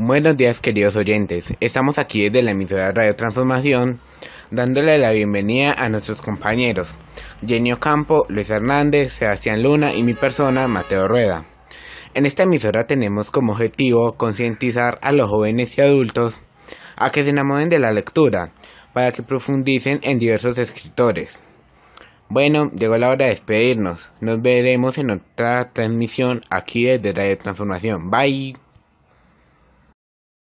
Buenos días queridos oyentes, estamos aquí desde la emisora de Radio Transformación dándole la bienvenida a nuestros compañeros Genio Campo, Luis Hernández, Sebastián Luna y mi persona Mateo Rueda. En esta emisora tenemos como objetivo concientizar a los jóvenes y adultos a que se enamoren de la lectura para que profundicen en diversos escritores. Bueno, llegó la hora de despedirnos. Nos veremos en otra transmisión aquí desde Radio Transformación. Bye.